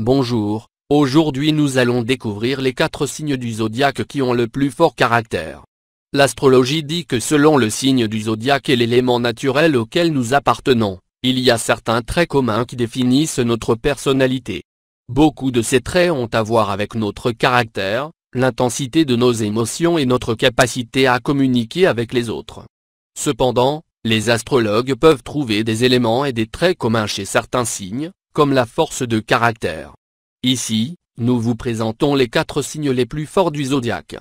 Bonjour, aujourd'hui nous allons découvrir les quatre signes du zodiaque qui ont le plus fort caractère. L'astrologie dit que selon le signe du zodiaque et l'élément naturel auquel nous appartenons, il y a certains traits communs qui définissent notre personnalité. Beaucoup de ces traits ont à voir avec notre caractère, l'intensité de nos émotions et notre capacité à communiquer avec les autres. Cependant, les astrologues peuvent trouver des éléments et des traits communs chez certains signes, comme la force de caractère. Ici, nous vous présentons les quatre signes les plus forts du zodiaque.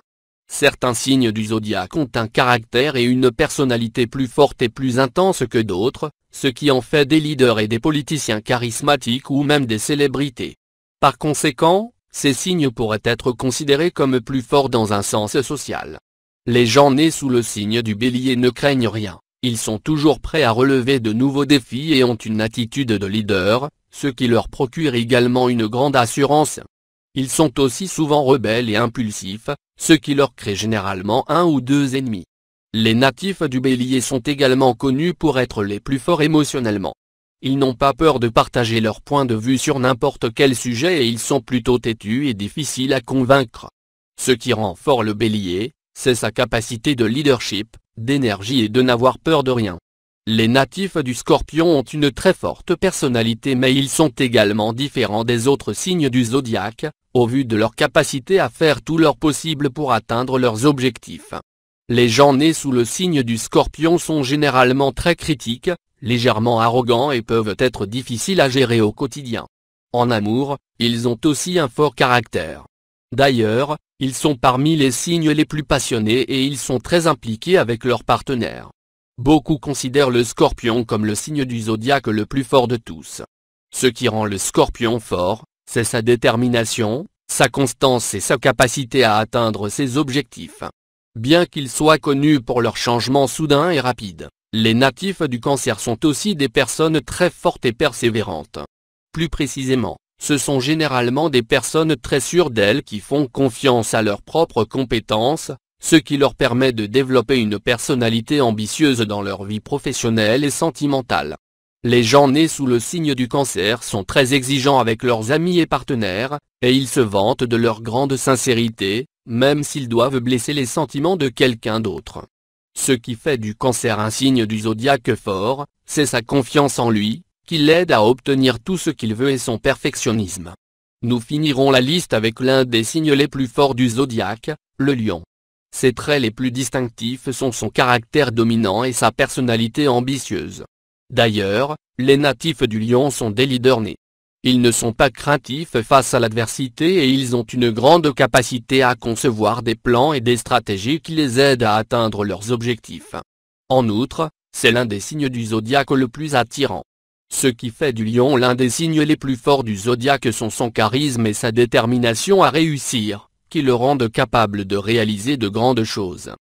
Certains signes du zodiaque ont un caractère et une personnalité plus forte et plus intense que d'autres, ce qui en fait des leaders et des politiciens charismatiques ou même des célébrités. Par conséquent, ces signes pourraient être considérés comme plus forts dans un sens social. Les gens nés sous le signe du bélier ne craignent rien. Ils sont toujours prêts à relever de nouveaux défis et ont une attitude de leader, ce qui leur procure également une grande assurance. Ils sont aussi souvent rebelles et impulsifs, ce qui leur crée généralement un ou deux ennemis. Les natifs du bélier sont également connus pour être les plus forts émotionnellement. Ils n'ont pas peur de partager leur point de vue sur n'importe quel sujet et ils sont plutôt têtus et difficiles à convaincre. Ce qui rend fort le bélier, c'est sa capacité de leadership, d'énergie et de n'avoir peur de rien. Les natifs du scorpion ont une très forte personnalité mais ils sont également différents des autres signes du zodiaque, au vu de leur capacité à faire tout leur possible pour atteindre leurs objectifs. Les gens nés sous le signe du scorpion sont généralement très critiques, légèrement arrogants et peuvent être difficiles à gérer au quotidien. En amour, ils ont aussi un fort caractère. D'ailleurs, ils sont parmi les signes les plus passionnés et ils sont très impliqués avec leurs partenaires. Beaucoup considèrent le scorpion comme le signe du zodiaque le plus fort de tous. Ce qui rend le scorpion fort, c'est sa détermination, sa constance et sa capacité à atteindre ses objectifs. Bien qu'ils soient connus pour leurs changements soudains et rapides, les natifs du cancer sont aussi des personnes très fortes et persévérantes. Plus précisément, ce sont généralement des personnes très sûres d'elles qui font confiance à leurs propres compétences, ce qui leur permet de développer une personnalité ambitieuse dans leur vie professionnelle et sentimentale. Les gens nés sous le signe du cancer sont très exigeants avec leurs amis et partenaires, et ils se vantent de leur grande sincérité, même s'ils doivent blesser les sentiments de quelqu'un d'autre. Ce qui fait du cancer un signe du zodiaque fort, c'est sa confiance en lui, qui l'aide à obtenir tout ce qu'il veut et son perfectionnisme. Nous finirons la liste avec l'un des signes les plus forts du zodiaque, le lion. Ses traits les plus distinctifs sont son caractère dominant et sa personnalité ambitieuse. D'ailleurs, les natifs du lion sont des leaders nés. Ils ne sont pas craintifs face à l'adversité et ils ont une grande capacité à concevoir des plans et des stratégies qui les aident à atteindre leurs objectifs. En outre, c'est l'un des signes du zodiaque le plus attirant. Ce qui fait du lion l'un des signes les plus forts du zodiaque sont son charisme et sa détermination à réussir, qui le rendent capable de réaliser de grandes choses.